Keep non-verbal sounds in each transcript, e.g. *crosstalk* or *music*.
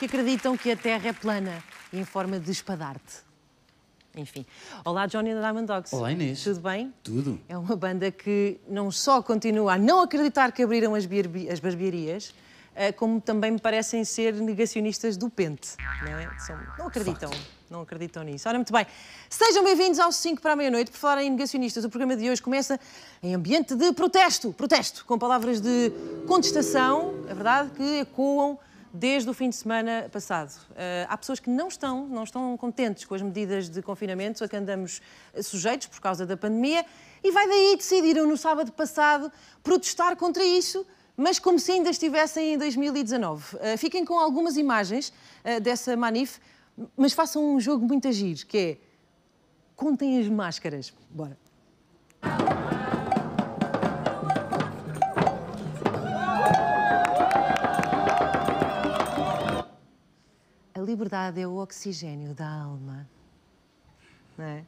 que acreditam que a Terra é plana e em forma de espadarte. Enfim. Olá, Johnny da Diamond Dogs. Olá, Inês. Tudo bem? Tudo. É uma banda que não só continua a não acreditar que abriram as, as barbearias, eh, como também me parecem ser negacionistas do pente. Não, é? São... não acreditam. Não acreditam nisso. Ora, muito bem. Sejam bem-vindos aos 5 para a meia-noite. Por falar em negacionistas, o programa de hoje começa em ambiente de protesto. Protesto, com palavras de contestação, é verdade, que ecoam desde o fim de semana passado. Uh, há pessoas que não estão, não estão contentes com as medidas de confinamento a que andamos eh, sujeitos por causa da pandemia e vai daí decidiram no sábado passado protestar contra isso mas como se ainda estivessem em 2019. Uh, eh, fiquem com algumas imagens uh, dessa manif, mas façam um jogo muito agir, que é contem as máscaras. Bora. A liberdade é o oxigênio da alma. Não é?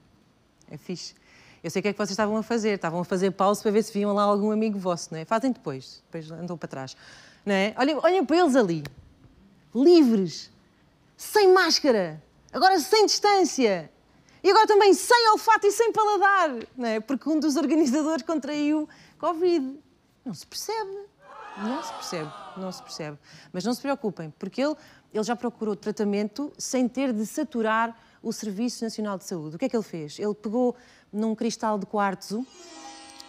É fixe. Eu sei o que é que vocês estavam a fazer. Estavam a fazer pausa para ver se viam lá algum amigo vosso, não é? Fazem depois, depois andam para trás. Não é? Olhem, olhem para eles ali. Livres. Sem máscara. Agora sem distância. E agora também sem olfato e sem paladar, não é? Porque um dos organizadores *laughs* contraiu Covid. Não se percebe. Não se percebe, não se percebe. Mas não se preocupem, porque ele, ele já procurou tratamento sem ter de saturar o Serviço Nacional de Saúde. O que é que ele fez? Ele pegou num cristal de quartzo,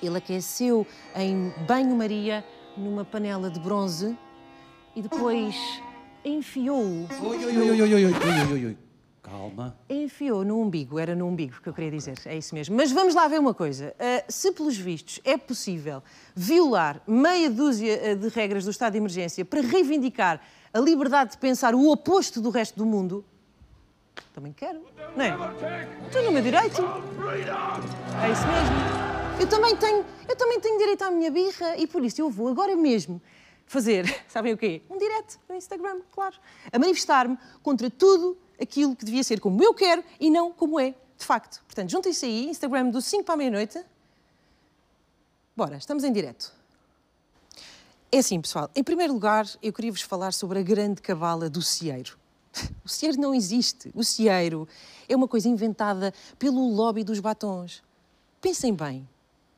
ele aqueceu em banho-maria numa panela de bronze e depois enfiou-o. Oi, oi, oi, oi, oi, oi, oi, oi, oi. Calma. Enfiou no umbigo, era no umbigo que eu queria dizer, é isso mesmo. Mas vamos lá ver uma coisa. Uh, se pelos vistos é possível violar meia dúzia ah, de regras do estado de emergência para reivindicar a liberdade de pensar o oposto do resto do mundo, também quero, não é? Estou no meu direito. É isso mesmo. Eu também tenho, eu também tenho direito à minha birra e por isso eu vou agora mesmo fazer, *laughs* sabem o quê? Um direct no Instagram, claro. A manifestar-me contra tudo aquilo que devia ser como eu quero e não como é, de facto. Portanto, juntem-se aí, Instagram do 5 para a meia-noite. Bora, estamos em direto. É assim, pessoal. Em primeiro lugar, eu queria vos falar sobre a grande cabala do Cieiro. *laughs* O Cieiro não existe. O Cieiro é uma coisa inventada pelo lobby dos batons. Pensem bem.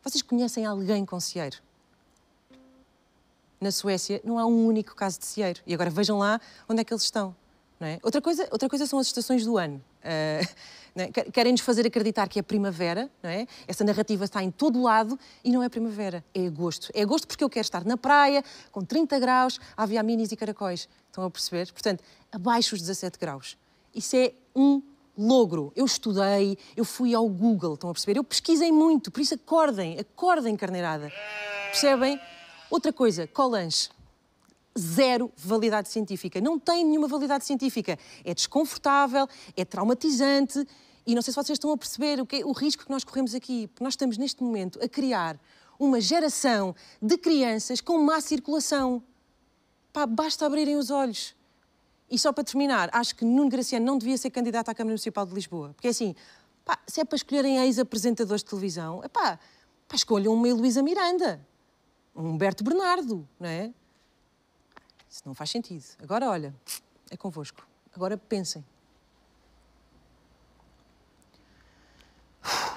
Vocês conhecem alguém com Cieiro? na Suécia não há um único caso de cieiro. E agora vejam lá onde é que eles estão. É? outra, coisa, outra coisa são as estações do ano. Uh, *laughs* é? Querem-nos fazer acreditar que é primavera, é? essa narrativa está em todo lado e não é primavera, é agosto. É agosto porque eu quero estar na praia, com 30 graus, a minis e caracóis. Estão a perceber? Portanto, abaixo os 17 graus. Isso é um logro. Eu estudei, eu fui ao Google, estão a perceber? Eu pesquisei muito, por isso acordem, acordem, carneirada. Percebem? Outra coisa, Colange zero validade científica. Não tem nenhuma validade científica. É desconfortável, é traumatizante e não sei se vocês estão a perceber o, que é, o risco que nós corremos aqui. Nós estamos neste momento a criar uma geração de crianças com má circulação. Pá, basta abrirem os olhos. E só para terminar, acho que Nuno Graciano não devia ser candidato à Câmara Municipal de Lisboa. Porque é assim, pá, se é para escolherem ex-apresentadores de televisão, é pá, escolham uma Luísa Miranda Humberto Bernardo, não é? Isso não faz sentido. Agora, olha, é convosco. Agora pensem.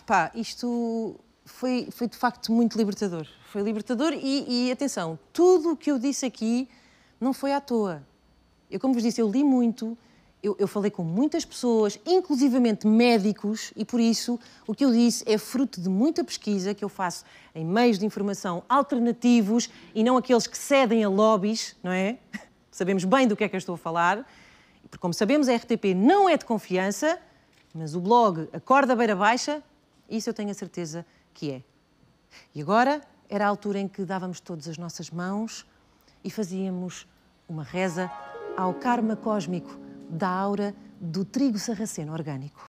Pá, isto foi, foi de facto muito libertador. Foi libertador e, e atenção, tudo o que eu disse aqui não foi à toa. Eu, como vos disse, eu li muito, eu, eu, falei com muitas pessoas, inclusivamente médicos, e por isso o que eu disse é fruto de muita pesquisa que eu faço em meios de informação alternativos e não aqueles que cedem a lobbies, não é? *laughs* Sabemos bem do que é que eu estou a falar, porque, como sabemos, a RTP não é de confiança, mas o blog Acorda Beira Baixa, isso eu tenho a certeza que é. E agora era a altura em que dávamos todas as nossas mãos e fazíamos uma reza ao karma cósmico da aura do trigo sarraceno orgânico.